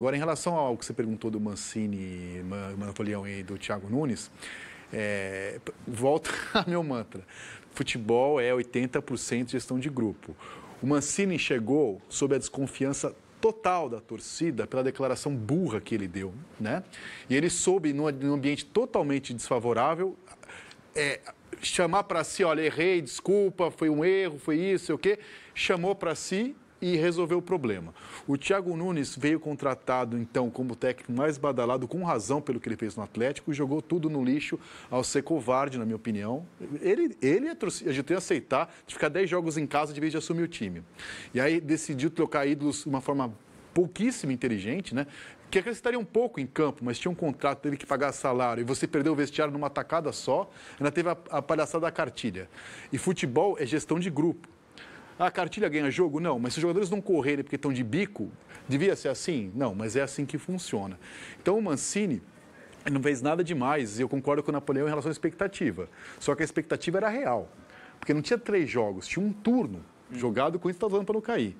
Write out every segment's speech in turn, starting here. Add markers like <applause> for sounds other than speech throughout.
Agora, em relação ao que você perguntou do Mancini, Manapolião e do Thiago Nunes, é, volta <laughs> ao meu mantra. Futebol é 80% gestão de grupo. O Mancini chegou sob a desconfiança total da torcida pela declaração burra que ele deu, né? E ele soube, num ambiente totalmente desfavorável, é, chamar para si, olha, errei, desculpa, foi um erro, foi isso, sei o quê. Chamou para si e resolveu o problema. O Thiago Nunes veio contratado, então, como técnico mais badalado, com razão pelo que ele fez no Atlético, e jogou tudo no lixo ao ser covarde, na minha opinião. Ele, ele agitou é em aceitar de ficar 10 jogos em casa de vez de assumir o time. E aí decidiu trocar ídolos de uma forma pouquíssimo inteligente, né? Que acrescentaria um pouco em campo, mas tinha um contrato, teve que pagar salário, e você perdeu o vestiário numa tacada só, ainda teve a, a palhaçada da cartilha. E futebol é gestão de grupo. Ah, a cartilha ganha jogo? Não, mas se os jogadores não correrem porque estão de bico, devia ser assim? Não, mas é assim que funciona. Então o Mancini não fez nada demais, e eu concordo com o Napoleão em relação à expectativa. Só que a expectativa era real, porque não tinha três jogos, tinha um turno jogado com isso, está para não cair.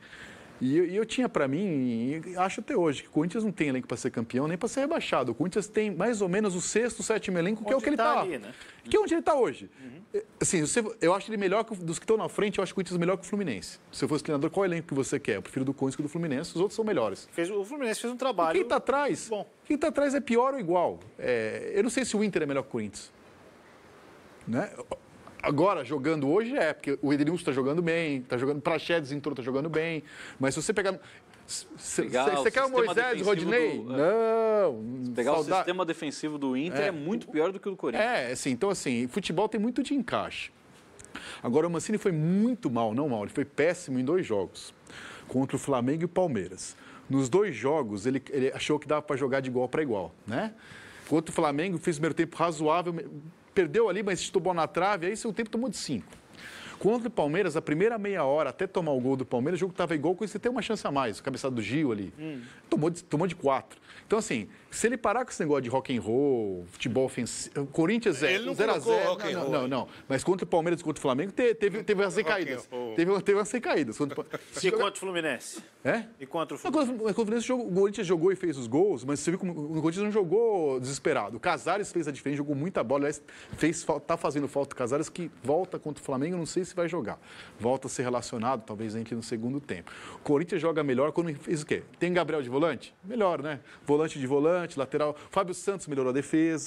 E eu, e eu tinha para mim, acho até hoje, que o Corinthians não tem elenco para ser campeão nem para ser rebaixado. O Corinthians tem mais ou menos o sexto, sétimo elenco, onde que é o que ele está. Tá, tá. né? Que é onde ele está hoje. Uhum. É, assim, você, eu acho ele melhor que, dos que estão na frente, eu acho o Corinthians melhor que o Fluminense. Se eu fosse treinador, qual elenco que você quer? Eu prefiro do Corinthians que do Fluminense, os outros são melhores. Fez, o Fluminense fez um trabalho. E quem está atrás? Bom. Quem está atrás é pior ou igual. É, eu não sei se o Inter é melhor que o Corinthians. Né? Agora, jogando hoje é, porque o Edilson está jogando bem, está jogando, Praxedes entrou, está jogando bem. Mas se você pegar. Você quer o Moisés, Rodinei? Do, é. Não. Pegar o sistema defensivo do Inter é. é muito pior do que o do Corinthians. É, assim, então assim, futebol tem muito de encaixe. Agora, o Mancini foi muito mal, não mal, ele foi péssimo em dois jogos, contra o Flamengo e o Palmeiras. Nos dois jogos, ele, ele achou que dava para jogar de igual para igual, né? Contra o Flamengo, fez o primeiro tempo razoável, perdeu ali, mas estubou na trave, aí seu tempo tomou de 5. Contra o Palmeiras, a primeira meia hora, até tomar o gol do Palmeiras, o jogo estava igual, com isso tem uma chance a mais, o cabeçado do Gil ali. Hum. Tomou, de, tomou de quatro. Então, assim, se ele parar com esse negócio de rock and roll, futebol ofensivo, Corinthians é 0x0. Não, não, não, Mas contra o Palmeiras, contra o Flamengo, teve, teve, teve umas recaídas. Teve, teve umas recaídas. E contra o Fluminense? É? E contra o Fluminense? Mas, contra, contra o Fluminense, o Corinthians jogou e fez os gols, mas você viu como o Corinthians não jogou desesperado. O Casares fez a diferença, jogou muita bola. Aliás, fez, tá fazendo falta o Casares, que volta contra o Flamengo, não sei se se vai jogar. Volta a ser relacionado, talvez entre no segundo tempo. O Corinthians joga melhor quando fez o quê? Tem Gabriel de volante? Melhor, né? Volante de volante, lateral. Fábio Santos melhorou a defesa.